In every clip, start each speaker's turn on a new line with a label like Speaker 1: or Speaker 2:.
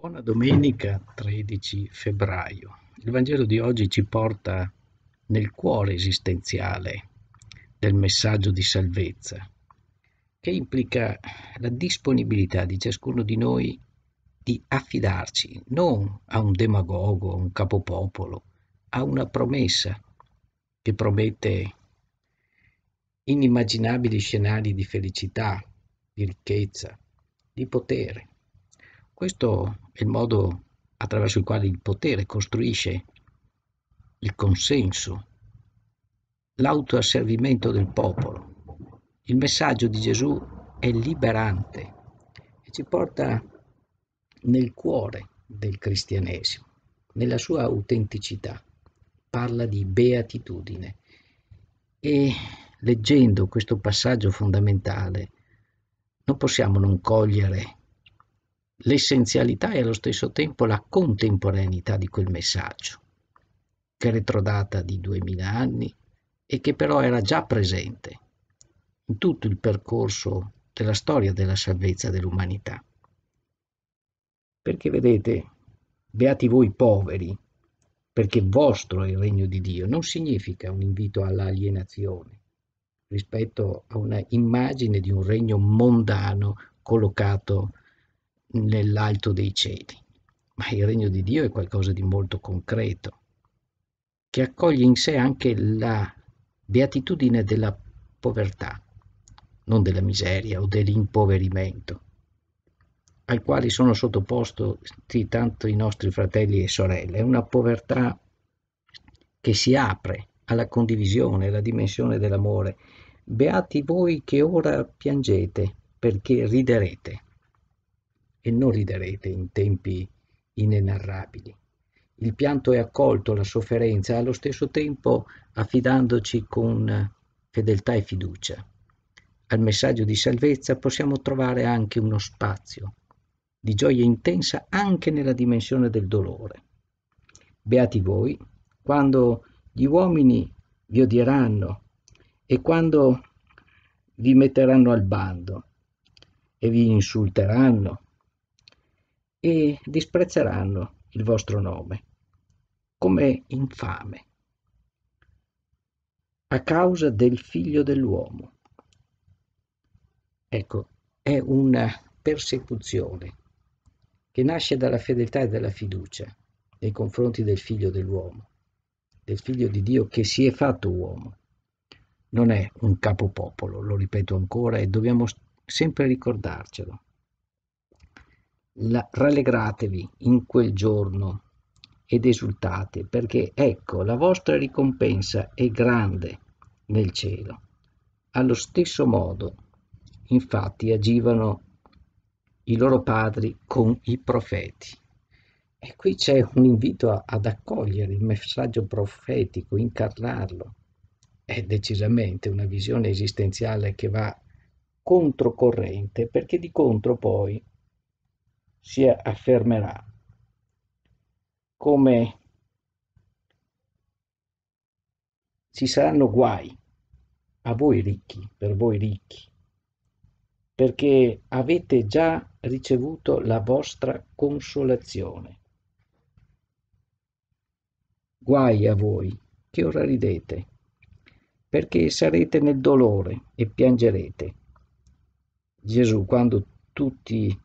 Speaker 1: Buona domenica 13 febbraio. Il Vangelo di oggi ci porta nel cuore esistenziale del messaggio di salvezza, che implica la disponibilità di ciascuno di noi di affidarci non a un demagogo, a un capopopolo, a una promessa che promette inimmaginabili scenari di felicità, di ricchezza, di potere. Questo il modo attraverso il quale il potere costruisce il consenso, l'autoasservimento del popolo. Il messaggio di Gesù è liberante e ci porta nel cuore del cristianesimo, nella sua autenticità. Parla di beatitudine e leggendo questo passaggio fondamentale non possiamo non cogliere l'essenzialità e allo stesso tempo la contemporaneità di quel messaggio, che retrodata di duemila anni e che però era già presente in tutto il percorso della storia della salvezza dell'umanità. Perché vedete, beati voi poveri, perché vostro è il regno di Dio, non significa un invito all'alienazione rispetto a una immagine di un regno mondano collocato nell'alto dei cieli, ma il regno di Dio è qualcosa di molto concreto, che accoglie in sé anche la beatitudine della povertà, non della miseria o dell'impoverimento, al quale sono sottoposti tanto i nostri fratelli e sorelle. È una povertà che si apre alla condivisione, alla dimensione dell'amore. Beati voi che ora piangete, perché riderete e non riderete in tempi inenarrabili. Il pianto è accolto, la sofferenza, allo stesso tempo affidandoci con fedeltà e fiducia. Al messaggio di salvezza possiamo trovare anche uno spazio di gioia intensa anche nella dimensione del dolore. Beati voi quando gli uomini vi odieranno e quando vi metteranno al bando e vi insulteranno e disprezzeranno il vostro nome come infame a causa del figlio dell'uomo. Ecco, è una persecuzione che nasce dalla fedeltà e dalla fiducia nei confronti del figlio dell'uomo, del figlio di Dio che si è fatto uomo. Non è un capopopolo, lo ripeto ancora e dobbiamo sempre ricordarcelo rallegratevi in quel giorno ed esultate, perché ecco, la vostra ricompensa è grande nel cielo. Allo stesso modo, infatti, agivano i loro padri con i profeti. E qui c'è un invito a, ad accogliere il messaggio profetico, incarnarlo. È decisamente una visione esistenziale che va controcorrente, perché di contro poi si affermerà come ci saranno guai a voi ricchi, per voi ricchi, perché avete già ricevuto la vostra consolazione. Guai a voi che ora ridete, perché sarete nel dolore e piangerete. Gesù, quando tutti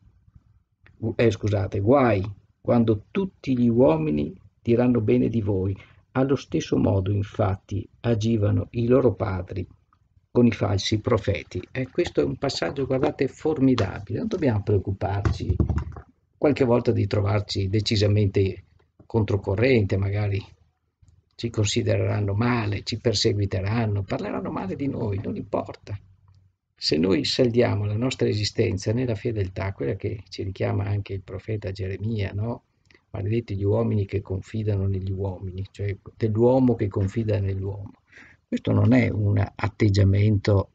Speaker 1: eh, scusate, guai quando tutti gli uomini diranno bene di voi. Allo stesso modo, infatti, agivano i loro padri con i falsi profeti. E eh, questo è un passaggio, guardate, formidabile. Non dobbiamo preoccuparci qualche volta di trovarci decisamente controcorrente, magari ci considereranno male, ci perseguiteranno, parleranno male di noi, non importa se noi saldiamo la nostra esistenza nella fedeltà, quella che ci richiama anche il profeta Geremia, no? maledetti gli uomini che confidano negli uomini, cioè dell'uomo che confida nell'uomo. Questo non è un atteggiamento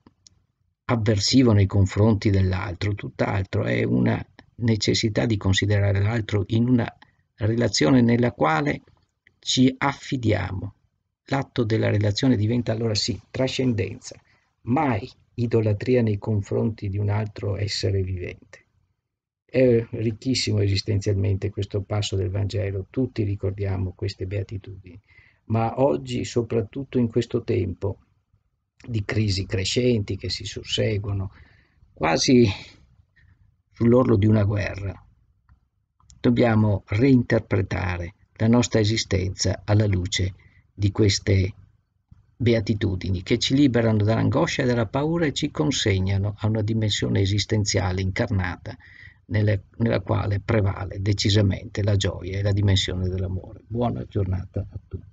Speaker 1: avversivo nei confronti dell'altro, tutt'altro, è una necessità di considerare l'altro in una relazione nella quale ci affidiamo. L'atto della relazione diventa allora sì, trascendenza, mai idolatria nei confronti di un altro essere vivente. È ricchissimo esistenzialmente questo passo del Vangelo, tutti ricordiamo queste beatitudini, ma oggi, soprattutto in questo tempo di crisi crescenti che si susseguono, quasi sull'orlo di una guerra, dobbiamo reinterpretare la nostra esistenza alla luce di queste beatitudini che ci liberano dall'angoscia e dalla paura e ci consegnano a una dimensione esistenziale incarnata nelle, nella quale prevale decisamente la gioia e la dimensione dell'amore. Buona giornata a tutti.